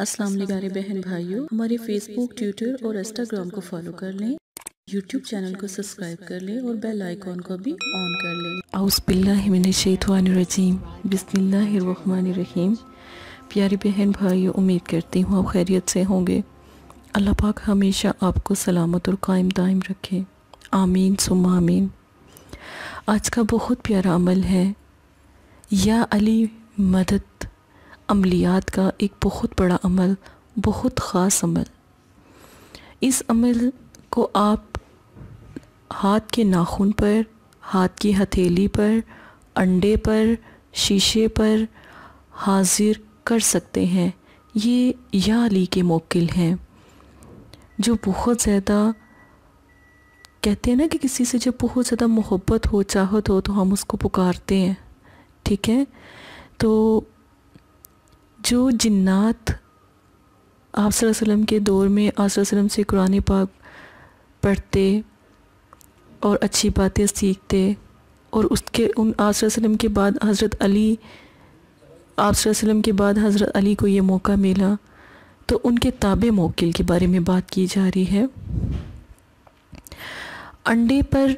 अस्सलाम प्यारे बहन भाइयों हमारे फेसबुक ट्विटर और इंस्टाग्राम को फॉलो कर लें यूट्यूब चैनल को सब्सक्राइब कर लें और बेल आइकॉन को भी ऑन कर लें आउसबिल्लाशैतवानरजीम रहीम प्यारे बहन भाइयों उम्मीद करती हूँ आप खैरियत से होंगे अल्लाह पाक हमेशा आपको सलामत और कायम दायम रखे आमीन सुम आमीन आज का बहुत प्यारा अमल है या अली मदद अमलियात का एक बहुत बड़ा अमल बहुत ख़ास अमल इस अमल को आप हाथ के नाखून पर हाथ की हथेली पर अंडे पर शीशे पर हाजिर कर सकते हैं ये या अली के मोकिल हैं जो बहुत ज़्यादा कहते हैं ना कि किसी से जब बहुत ज़्यादा मोहब्बत हो चाहत हो तो हम उसको पुकारते हैं ठीक है तो जो जिन्नात आप वसल्लम के दौर में आप वसल्लम से कुरान पाक पढ़ते और अच्छी बातें सीखते और उसके उन आप के बाद हज़रत अली आप वसल्लम के बाद हज़रत अली को ये मौका मिला तो उनके ताबे मोकिल के बारे में बात की जा रही है अंडे पर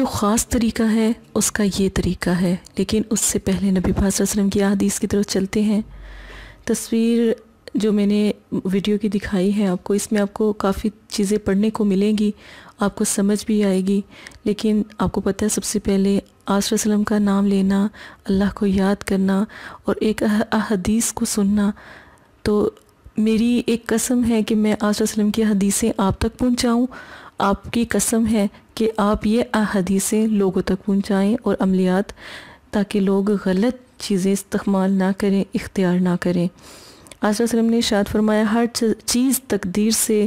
जो ख़ास तरीका है उसका ये तरीका है लेकिन उससे पहले नबी वसल्लम की अदीस की तरफ चलते हैं तस्वीर जो मैंने वीडियो की दिखाई है आपको इसमें आपको काफ़ी चीज़ें पढ़ने को मिलेंगी आपको समझ भी आएगी लेकिन आपको पता है सबसे पहले आस वसलम का नाम लेना अल्लाह को याद करना और एक अदीस को सुनना तो मेरी एक कसम है कि मैं आस वसलम की हदीसें आप तक पहुँचाऊँ आपकी कसम है कि आप ये अहदीसें लोगों तक पहुँचाएँ और अमलियात ताकि लोग गलत चीज़ें इस्तेमाल ना करें इख्तियार ना करें आज वसलम ने शायद फरमाया हर चीज़ तकदीर से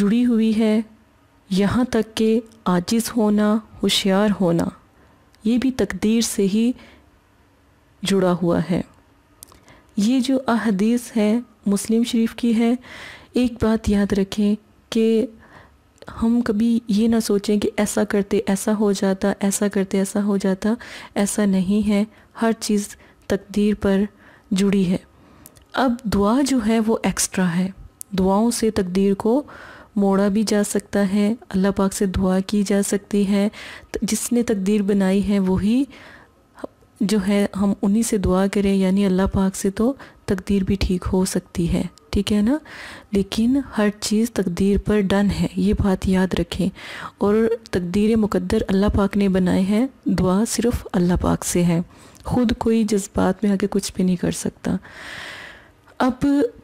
जुड़ी हुई है यहाँ तक कि आजिज़ होना होशियार होना ये भी तकदीर से ही जुड़ा हुआ है ये जो अहदीस है मुस्लिम शरीफ की है एक बात याद रखें कि हम कभी ये ना सोचें कि ऐसा करते ऐसा हो जाता ऐसा करते ऐसा हो जाता ऐसा नहीं है हर चीज़ तकदीर पर जुड़ी है अब दुआ जो है वो एक्स्ट्रा है दुआओं से तकदीर को मोड़ा भी जा सकता है अल्लाह पाक से दुआ की जा सकती है जिसने तकदीर बनाई है वही जो है हम उन्हीं से दुआ करें यानी अल्लाह पाक से तो तकदीर भी ठीक हो सकती है ठीक है ना लेकिन हर चीज़ तकदीर पर डन है ये बात याद रखें और तकदीर मुकद्दर अल्लाह पाक ने बनाए हैं दुआ सिर्फ़ अल्लाह पाक से है ख़ुद कोई जज्बात में आके कुछ भी नहीं कर सकता अब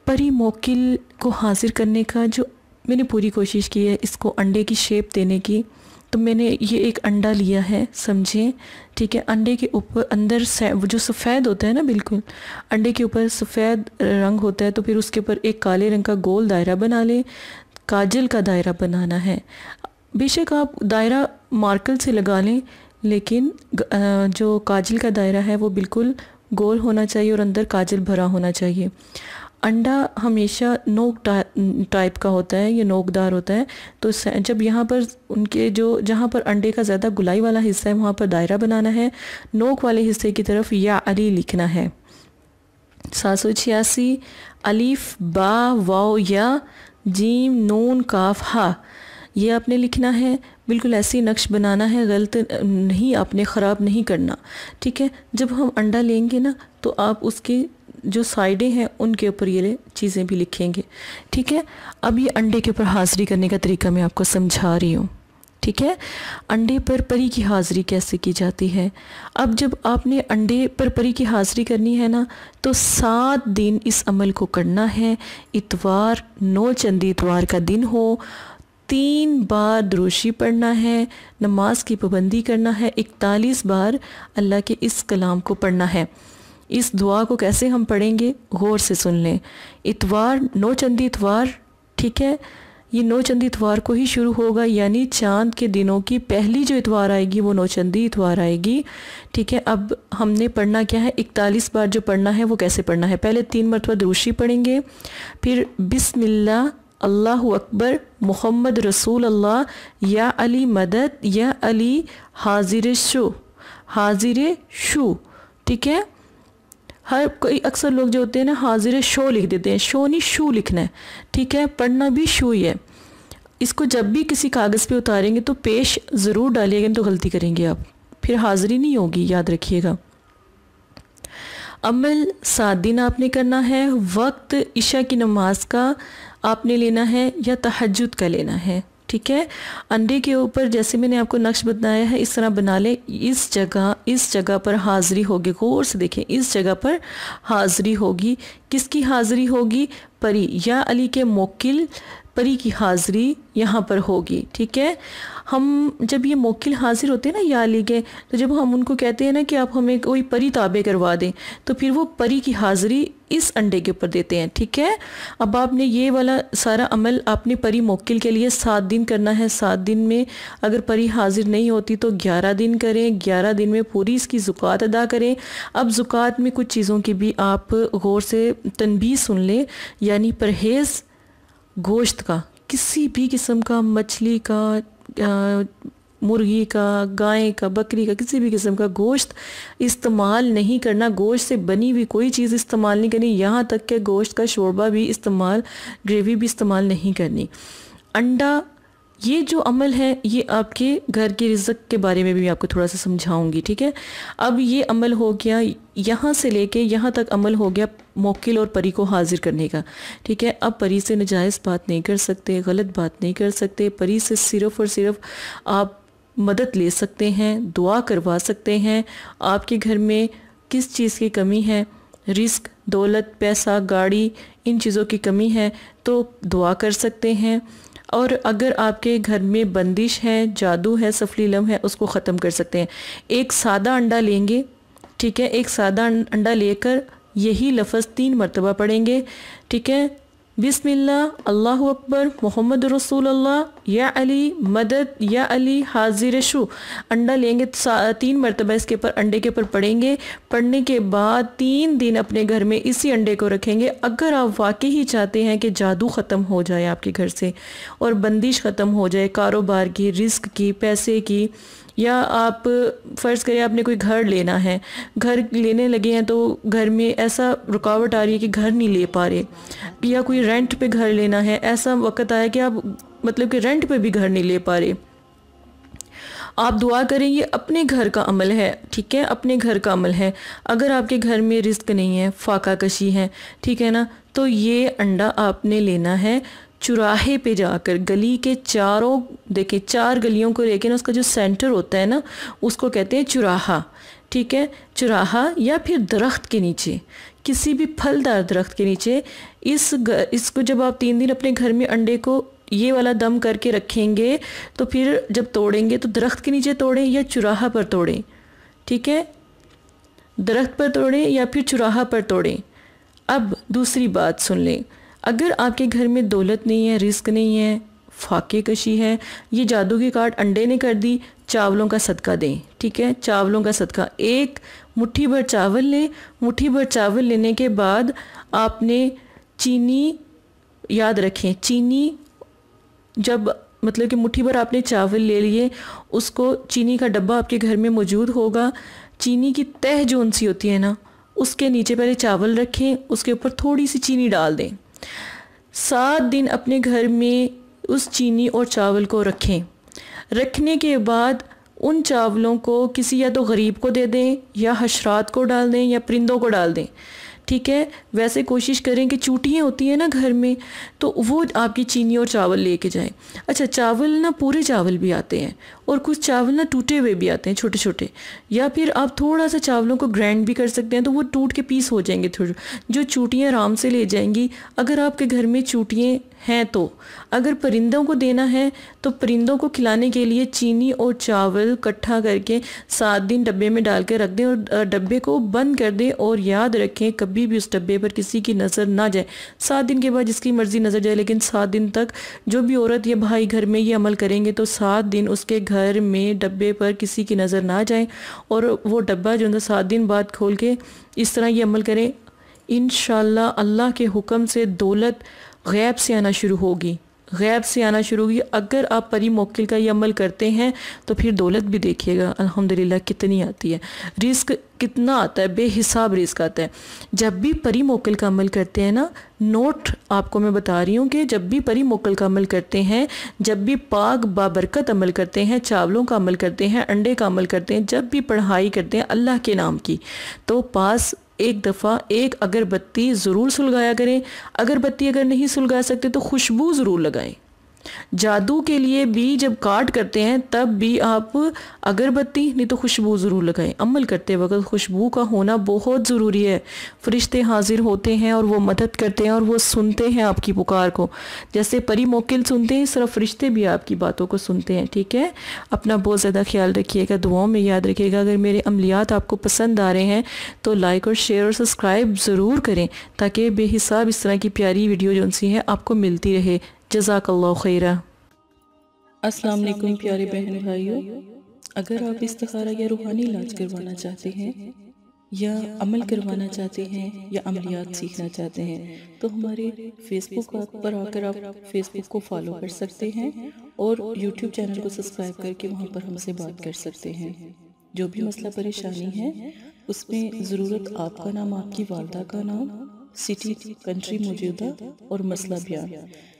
परी मोकिल को हाजिर करने का जो मैंने पूरी कोशिश की है इसको अंडे की शेप देने की तो मैंने ये एक अंडा लिया है समझें ठीक है अंडे के ऊपर अंदर वो जो सफ़ेद होता है ना बिल्कुल अंडे के ऊपर सफ़ेद रंग होता है तो फिर उसके ऊपर एक काले रंग का गोल दायरा बना लें काजल का दायरा बनाना है बेशक आप दायरा मार्कल से लगा लें लेकिन जो काजल का दायरा है वो बिल्कुल गोल होना चाहिए और अंदर काजल भरा होना चाहिए अंडा हमेशा नोक टाइप का होता है ये नोकदार होता है तो जब यहाँ पर उनके जो जहाँ पर अंडे का ज़्यादा गुलाई वाला हिस्सा है वहाँ पर दायरा बनाना है नोक वाले हिस्से की तरफ या अली लिखना है सात सौ छियासी अलीफ बा वाओ या जीम नून काफ हा ये आपने लिखना है बिल्कुल ऐसे नक्श बनाना है गलत नहीं आपने ख़राब नहीं करना ठीक है जब हम अंडा लेंगे ना तो आप उसके जो साइडें हैं उनके ऊपर ये चीज़ें भी लिखेंगे ठीक है अब ये अंडे के ऊपर हाजिरी करने का तरीका मैं आपको समझा रही हूँ ठीक है अंडे पर परी की हाजिरी कैसे की जाती है अब जब आपने अंडे पर परी की हाजिरी करनी है ना तो सात दिन इस अमल को करना है इतवार नौ चंदी इतवार का दिन हो तीन बार द्रोशी पढ़ना है नमाज की पाबंदी करना है इकतालीस बार अल्लाह के इस कलाम को पढ़ना है इस दुआ को कैसे हम पढ़ेंगे गौर से सुन लें इतवार नौ चंदी इतवार ठीक है ये नौचंदी इतवार को ही शुरू होगा यानी चांद के दिनों की पहली जो इतवार आएगी वो नौचंदी इतवार आएगी ठीक है अब हमने पढ़ना क्या है इकतालीस बार जो पढ़ना है वो कैसे पढ़ना है पहले तीन मरतबा दूषी पढ़ेंगे फिर बिसमिल्ला अल्लाह अकबर मोहम्मद रसूल अल्लाह या अली मदद या अली हाजिर शो हाजिर शु ठीक है हर कोई अक्सर लोग जो होते हैं ना हाजिर शो लिख देते हैं शो नहीं शू लिखना है ठीक है पढ़ना भी शू ही है इसको जब भी किसी कागज़ पे उतारेंगे तो पेश ज़रूर डालिएगा तो गलती करेंगे आप फिर हाजिरी नहीं होगी याद रखिएगा अमल सात दिन आपने करना है वक्त इशा की नमाज का आपने लेना है या तहजद का लेना है ठीक है अंडे के ऊपर जैसे मैंने आपको नक्श बताया है इस तरह बना लें इस जगह इस जगह पर हाजिरी होगी गौर से देखें इस जगह पर हाजिरी होगी किसकी हाजिरी होगी परी या अली के मोकिल परी की हाज़िरी यहाँ पर होगी ठीक है हम जब ये मोकिल हाज़िर होते हैं ना या अली के तो जब हम उनको कहते हैं ना कि आप हमें कोई परी ताबे करवा दें तो फिर वो परी की हाज़िरी इस अंडे के ऊपर देते हैं ठीक है अब आपने ये वाला सारा अमल आपने परी मोकिल के लिए सात दिन करना है सात दिन में अगर परी हाजिर नहीं होती तो ग्यारह दिन करें ग्यारह दिन में पूरी इसकी ज़ुक़ात अदा करें अब ज़ुक़ात में कुछ चीज़ों की भी आप गौर से तनबी सुन लें यानी परहेज़ गोश्त का किसी भी किस्म का मछली का आ, मुर्गी का गाय का बकरी का किसी भी किस्म का गोश्त इस्तेमाल नहीं करना गोश्त से बनी हुई कोई चीज़ इस्तेमाल नहीं करनी यहाँ तक कि गोश्त का शोरबा भी इस्तेमाल ग्रेवी भी इस्तेमाल नहीं करनी अंडा ये जो अमल है ये आपके घर के रिजक के बारे में भी आपको थोड़ा सा समझाऊंगी ठीक है अब ये अमल हो गया यहाँ से लेके यहाँ तक अमल हो गया मोकिल और परी को हाजिर करने का ठीक है अब परी से नजायज़ बात नहीं कर सकते गलत बात नहीं कर सकते परी से सिर्फ़ और सिर्फ आप मदद ले सकते हैं दुआ करवा सकते हैं आपके घर में किस चीज़ की कमी है रिस्क दौलत पैसा गाड़ी इन चीज़ों की कमी है तो दुआ कर सकते हैं और अगर आपके घर में बंदिश है जादू है सफलीलम है उसको ख़त्म कर सकते हैं एक सादा अंडा लेंगे ठीक है एक सादा अंडा लेकर यही लफ्ज़ तीन मरतबा पढ़ेंगे ठीक है बिस्मिल्लाह अल्लाह अकबर मोहम्मद रसूल अल्लाह या अली मदद या अली हाजिर शु अंडा लेंगे तीन मरतबा इसके ऊपर अंडे के ऊपर पड़ेंगे पड़ने के बाद तीन दिन अपने घर में इसी अंडे को रखेंगे अगर आप वाकई ही चाहते हैं कि जादू ख़त्म हो जाए आपके घर से और बंदिश ख़त्म हो जाए कारोबार की रिस्क की पैसे की या आप फ़र्ज़ करें आपने कोई घर लेना है घर लेने लगे हैं तो घर में ऐसा रुकावट आ रही है कि घर नहीं ले पा रहे या कोई रेंट पे घर लेना है ऐसा वक्त आया कि आप मतलब कि रेंट पे भी घर नहीं ले पा रहे आप दुआ करें ये अपने घर का अमल है ठीक है अपने घर का अमल है अगर आपके घर में रिस्क नहीं है फाका कशी है ठीक है ना तो ये अंडा आपने लेना है चुराहे पे जाकर गली के चारों देखिए चार गलियों को लेकर ना उसका जो सेंटर होता है ना उसको कहते हैं चुराहा ठीक है चुराहा या फिर दरख्त के नीचे किसी भी फलदार दरख्त के नीचे इस ग, इसको जब आप तीन दिन अपने घर में अंडे को ये वाला दम करके रखेंगे तो फिर जब तोड़ेंगे तो दरख्त के नीचे तोड़ें या चुराहा पर तोड़ें ठीक है दरख्त पर तोड़ें या फिर चुराहा पर तोड़ें अब दूसरी बात सुन लें अगर आपके घर में दौलत नहीं है रिस्क नहीं है फाके कशी है ये जादू की काट अंडे ने कर दी चावलों का सदका दें ठीक है चावलों का सदका एक मुट्ठी भर चावल लें मुट्ठी भर चावल लेने के बाद आपने चीनी याद रखें चीनी जब मतलब कि मुट्ठी भर आपने चावल ले लिए उसको चीनी का डब्बा आपके घर में मौजूद होगा चीनी की तह जो सी होती है ना उसके नीचे पहले चावल रखें उसके ऊपर थोड़ी सी चीनी डाल दें सात दिन अपने घर में उस चीनी और चावल को रखें रखने के बाद उन चावलों को किसी या तो गरीब को दे दें या हशरात को डाल दें या परिंदों को डाल दें ठीक है वैसे कोशिश करें कि चूटियाँ होती हैं ना घर में तो वो आपकी चीनी और चावल लेके जाएं अच्छा चावल ना पूरे चावल भी आते हैं और कुछ चावल ना टूटे हुए भी आते हैं छोटे छोटे या फिर आप थोड़ा सा चावलों को ग्राइंड भी कर सकते हैं तो वो टूट के पीस हो जाएंगे थोड़े जो चूटियाँ आराम से ले जाएंगी अगर आपके घर में चूटियाँ हैं तो अगर परिंदों को देना है तो परिंदों को खिलाने के लिए चीनी और चावल इकट्ठा करके सात दिन डब्बे में डाल के रख दें और डब्बे को बंद कर दें और याद रखें कभी कभी भी उस डब्बे पर किसी की नज़र ना जाए सात दिन के बाद जिसकी मर्ज़ी नज़र जाए लेकिन सात दिन तक जो भी औरत या भाई घर में ये अमल करेंगे तो सात दिन उसके घर में डब्बे पर किसी की नज़र ना जाए और वो डब्बा जो है सात दिन बाद खोल के इस तरह ये अमल करें इन अल्लाह के हुक्म से दौलत गैब से आना शुरू होगी गैब से आना शुरू हुई अगर आप परी मोकिल का ये अमल करते हैं तो फिर दौलत भी देखिएगा अल्हम्दुलिल्लाह कितनी आती है रिस्क कितना आता है बेहिसाब रिस्क आता है जब भी परी मोकल का अमल करते हैं ना नोट आपको मैं बता रही हूँ कि जब भी परी मोकल का अमल करते हैं जब भी पाक बाबरकत अमल करते हैं चावलों का अमल करते हैं अंडे का अमल करते हैं जब भी पढ़ाई करते हैं अल्लाह के नाम की तो पास एक दफ़ा एक अगरबत्ती ज़रूर सुलगाया करें अगरबत्ती अगर नहीं सुलगा सकते तो खुशबू ज़रूर लगाएं जादू के लिए भी जब काट करते हैं तब भी आप अगरबत्ती नहीं तो खुशबू ज़रूर लगाएं अमल करते वक्त खुशबू का होना बहुत ज़रूरी है फरिश्ते हाजिर होते हैं और वो मदद करते हैं और वो सुनते हैं आपकी पुकार को जैसे परी मोकिल सुनते हैं इस तरह फरिश्ते भी आपकी बातों को सुनते हैं ठीक है अपना बहुत ज़्यादा ख्याल रखिएगा दुआओं में याद रखिएगा अगर मेरे अमलियात आपको पसंद आ रहे हैं तो लाइक और शेयर और सब्सक्राइब ज़रूर करें ताकि बेहिसाब इस तरह की प्यारी वीडियो जो सी है आपको मिलती रहे जजाकल्ला खैरा अस्सलाम वालेकुम प्यारे बहन भाइयों अगर आप इस्तारा या रूहानी इलाज करवाना चाहते हैं या अमल करवाना चाहते हैं या अमलियात सीखना चाहते हैं तो हमारे फेसबुक पर आकर आप फेसबुक को फॉलो कर सकते हैं और यूट्यूब चैनल को सब्सक्राइब करके वहाँ पर हमसे बात कर सकते हैं जो भी मसला परेशानी है उसमें ज़रूरत आपका नाम आपकी वालदा का नाम सिटी कंट्री मौजूदा और मसला बयान